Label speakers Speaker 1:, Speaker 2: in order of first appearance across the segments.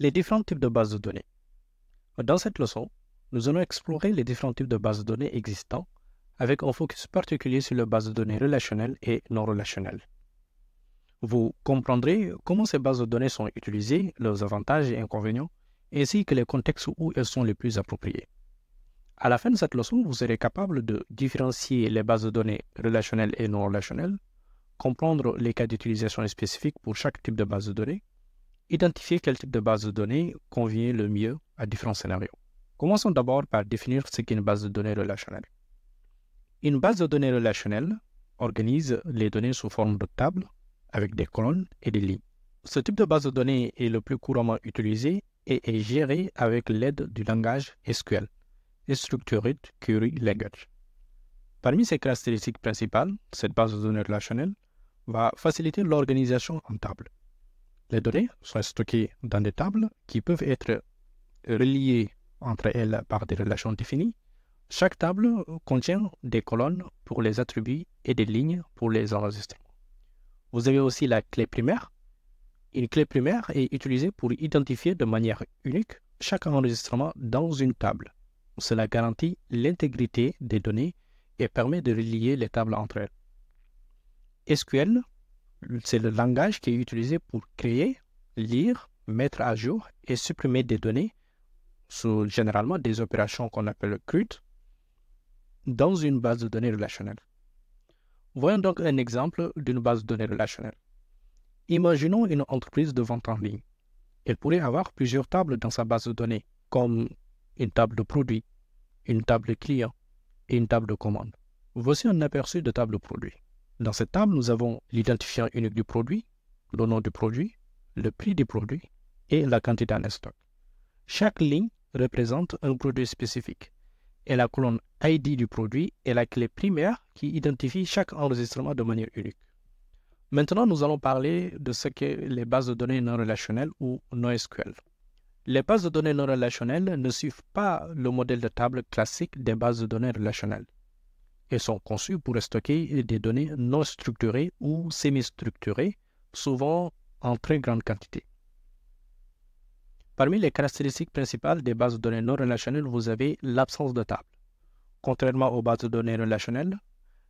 Speaker 1: les différents types de bases de données. Dans cette leçon, nous allons explorer les différents types de bases de données existants avec un focus particulier sur les bases de données relationnelles et non relationnelles. Vous comprendrez comment ces bases de données sont utilisées, leurs avantages et inconvénients, ainsi que les contextes où elles sont les plus appropriées. À la fin de cette leçon, vous serez capable de différencier les bases de données relationnelles et non relationnelles, comprendre les cas d'utilisation spécifiques pour chaque type de base de données, Identifier quel type de base de données convient le mieux à différents scénarios. Commençons d'abord par définir ce qu'est une base de données relationnelle. Une base de données relationnelle organise les données sous forme de tables avec des colonnes et des lignes. Ce type de base de données est le plus couramment utilisé et est géré avec l'aide du langage SQL, Structured Query Language. Parmi ses caractéristiques principales, cette base de données relationnelle va faciliter l'organisation en tables. Les données sont stockées dans des tables qui peuvent être reliées entre elles par des relations définies. Chaque table contient des colonnes pour les attributs et des lignes pour les enregistrements. Vous avez aussi la clé primaire. Une clé primaire est utilisée pour identifier de manière unique chaque enregistrement dans une table. Cela garantit l'intégrité des données et permet de relier les tables entre elles. SQL c'est le langage qui est utilisé pour créer, lire, mettre à jour et supprimer des données, sous généralement des opérations qu'on appelle CRUD, dans une base de données relationnelle. Voyons donc un exemple d'une base de données relationnelle. Imaginons une entreprise de vente en ligne. Elle pourrait avoir plusieurs tables dans sa base de données, comme une table de produits, une table de client et une table de commande. Voici un aperçu de table produits. Dans cette table, nous avons l'identifiant unique du produit, le nom du produit, le prix du produit et la quantité en stock. Chaque ligne représente un produit spécifique et la colonne ID du produit est la clé primaire qui identifie chaque enregistrement de manière unique. Maintenant, nous allons parler de ce qu'est les bases de données non relationnelles ou NoSQL. Les bases de données non relationnelles ne suivent pas le modèle de table classique des bases de données relationnelles et sont conçus pour stocker des données non structurées ou semi-structurées, souvent en très grande quantité. Parmi les caractéristiques principales des bases de données non relationnelles, vous avez l'absence de table. Contrairement aux bases de données relationnelles,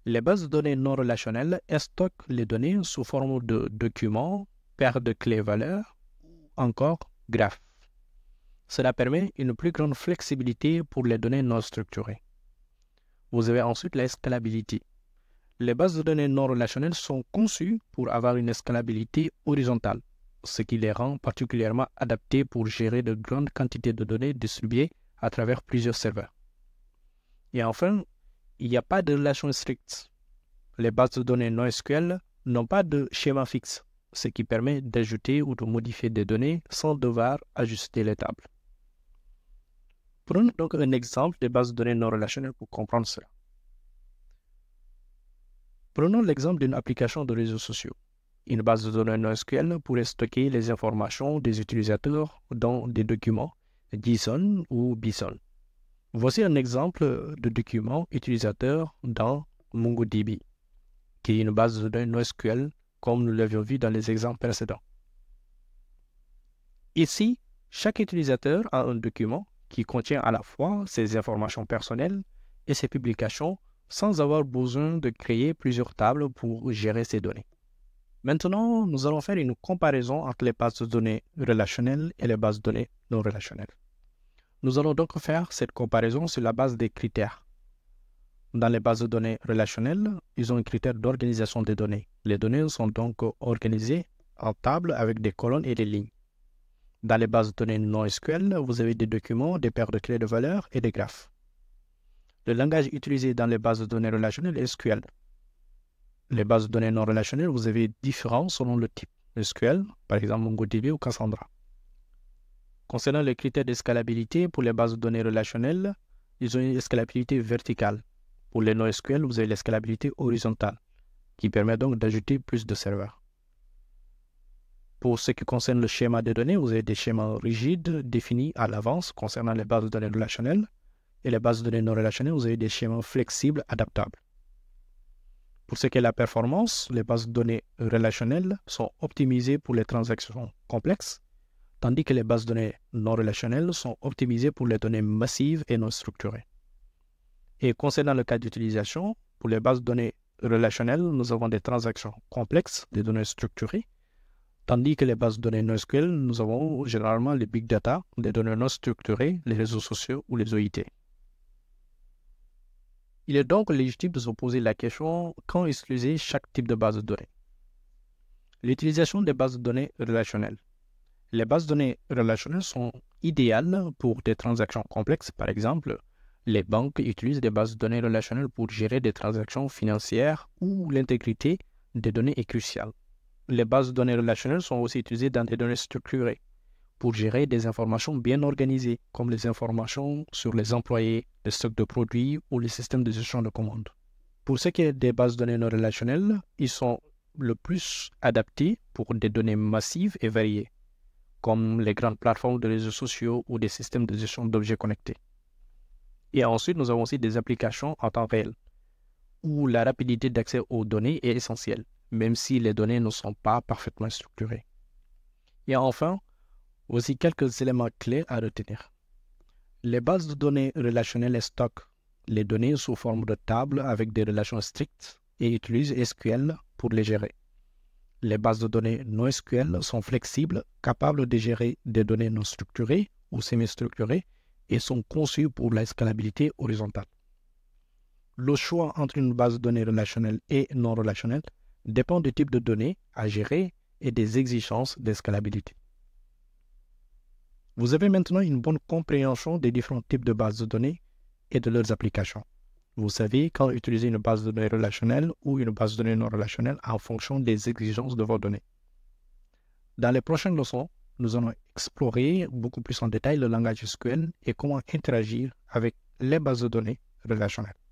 Speaker 1: les bases de données non relationnelles stockent les données sous forme de documents, paires de clés-valeurs ou encore graphes. Cela permet une plus grande flexibilité pour les données non structurées. Vous avez ensuite l'escalabilité. Les bases de données non relationnelles sont conçues pour avoir une escalabilité horizontale, ce qui les rend particulièrement adaptées pour gérer de grandes quantités de données distribuées à travers plusieurs serveurs. Et enfin, il n'y a pas de relation stricte. Les bases de données non SQL n'ont pas de schéma fixe, ce qui permet d'ajouter ou de modifier des données sans devoir ajuster les tables. Prenons donc un exemple des bases de données non relationnelles pour comprendre cela. Prenons l'exemple d'une application de réseaux sociaux. Une base de données NoSQL pourrait stocker les informations des utilisateurs dans des documents JSON ou BISON. Voici un exemple de document utilisateur dans MongoDB, qui est une base de données NoSQL comme nous l'avions vu dans les exemples précédents. Ici, chaque utilisateur a un document qui contient à la fois ses informations personnelles et ses publications sans avoir besoin de créer plusieurs tables pour gérer ces données. Maintenant, nous allons faire une comparaison entre les bases de données relationnelles et les bases de données non relationnelles. Nous allons donc faire cette comparaison sur la base des critères. Dans les bases de données relationnelles, ils ont un critère d'organisation des données. Les données sont donc organisées en tables avec des colonnes et des lignes. Dans les bases de données non SQL, vous avez des documents, des paires de clés de valeur et des graphes. Le langage utilisé dans les bases de données relationnelles est SQL. Les bases de données non relationnelles, vous avez différents selon le type. SQL, par exemple MongoDB ou Cassandra. Concernant les critères d'escalabilité pour les bases de données relationnelles, ils ont une escalabilité verticale. Pour les non-SQL, vous avez l'escalabilité horizontale, qui permet donc d'ajouter plus de serveurs. Pour ce qui concerne le schéma des données, vous avez des schémas rigides définis à l'avance concernant les bases de données relationnelles. Et les bases de données non relationnelles, vous avez des schémas flexibles, adaptables. Pour ce qui est de la performance, les bases de données relationnelles sont optimisées pour les transactions complexes, tandis que les bases de données non relationnelles sont optimisées pour les données massives et non structurées. Et concernant le cas d'utilisation, pour les bases de données relationnelles, nous avons des transactions complexes, des données structurées, Tandis que les bases de données NoSQL, nous avons généralement les big data, les données non structurées, les réseaux sociaux ou les OIT. Il est donc légitime de se poser la question quand utiliser chaque type de base de données. L'utilisation des bases de données relationnelles. Les bases de données relationnelles sont idéales pour des transactions complexes. Par exemple, les banques utilisent des bases de données relationnelles pour gérer des transactions financières où l'intégrité des données est cruciale les bases de données relationnelles sont aussi utilisées dans des données structurées pour gérer des informations bien organisées, comme les informations sur les employés, les stocks de produits ou les systèmes de gestion de commandes. Pour ce qui est des bases de données non relationnelles, ils sont le plus adaptés pour des données massives et variées, comme les grandes plateformes de réseaux sociaux ou des systèmes de gestion d'objets connectés. Et ensuite, nous avons aussi des applications en temps réel, où la rapidité d'accès aux données est essentielle même si les données ne sont pas parfaitement structurées. Il y a enfin aussi quelques éléments clés à retenir. Les bases de données relationnelles stockent les données sous forme de tables avec des relations strictes et utilisent SQL pour les gérer. Les bases de données non SQL sont flexibles, capables de gérer des données non structurées ou semi-structurées et sont conçues pour la scalabilité horizontale. Le choix entre une base de données relationnelle et non relationnelle dépend du type de données à gérer et des exigences d'escalabilité. Vous avez maintenant une bonne compréhension des différents types de bases de données et de leurs applications. Vous savez quand utiliser une base de données relationnelle ou une base de données non relationnelle en fonction des exigences de vos données. Dans les prochaines leçons, nous allons explorer beaucoup plus en détail le langage SQL et comment interagir avec les bases de données relationnelles.